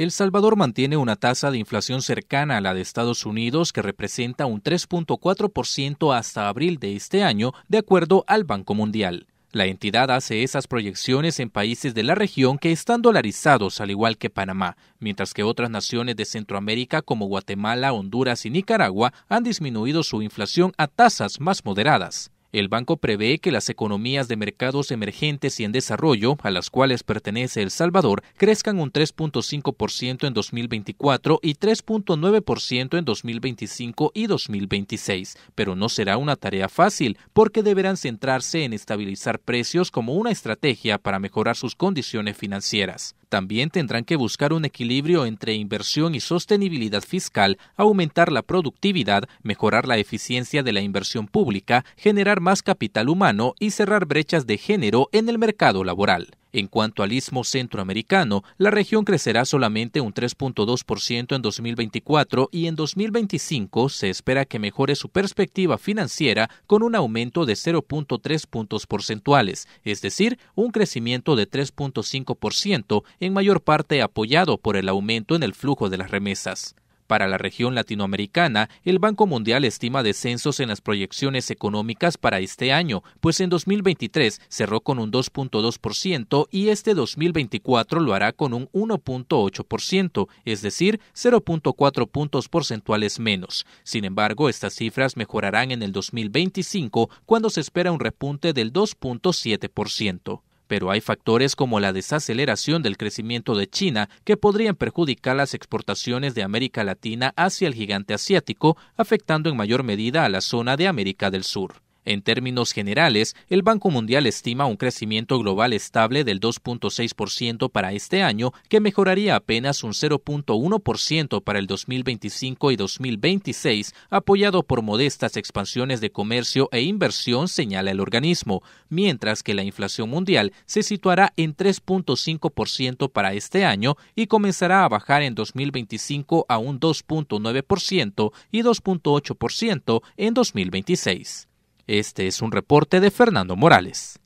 El Salvador mantiene una tasa de inflación cercana a la de Estados Unidos que representa un 3.4% hasta abril de este año, de acuerdo al Banco Mundial. La entidad hace esas proyecciones en países de la región que están dolarizados al igual que Panamá, mientras que otras naciones de Centroamérica como Guatemala, Honduras y Nicaragua han disminuido su inflación a tasas más moderadas. El banco prevé que las economías de mercados emergentes y en desarrollo, a las cuales pertenece El Salvador, crezcan un 3.5% en 2024 y 3.9% en 2025 y 2026. Pero no será una tarea fácil, porque deberán centrarse en estabilizar precios como una estrategia para mejorar sus condiciones financieras también tendrán que buscar un equilibrio entre inversión y sostenibilidad fiscal, aumentar la productividad, mejorar la eficiencia de la inversión pública, generar más capital humano y cerrar brechas de género en el mercado laboral. En cuanto al istmo centroamericano, la región crecerá solamente un 3.2% en 2024 y en 2025 se espera que mejore su perspectiva financiera con un aumento de 0.3 puntos porcentuales, es decir, un crecimiento de 3.5% en mayor parte apoyado por el aumento en el flujo de las remesas. Para la región latinoamericana, el Banco Mundial estima descensos en las proyecciones económicas para este año, pues en 2023 cerró con un 2.2% y este 2024 lo hará con un 1.8%, es decir, 0.4 puntos porcentuales menos. Sin embargo, estas cifras mejorarán en el 2025 cuando se espera un repunte del 2.7% pero hay factores como la desaceleración del crecimiento de China que podrían perjudicar las exportaciones de América Latina hacia el gigante asiático, afectando en mayor medida a la zona de América del Sur. En términos generales, el Banco Mundial estima un crecimiento global estable del 2.6% para este año, que mejoraría apenas un 0.1% para el 2025 y 2026, apoyado por modestas expansiones de comercio e inversión, señala el organismo, mientras que la inflación mundial se situará en 3.5% para este año y comenzará a bajar en 2025 a un 2.9% y 2.8% en 2026. Este es un reporte de Fernando Morales.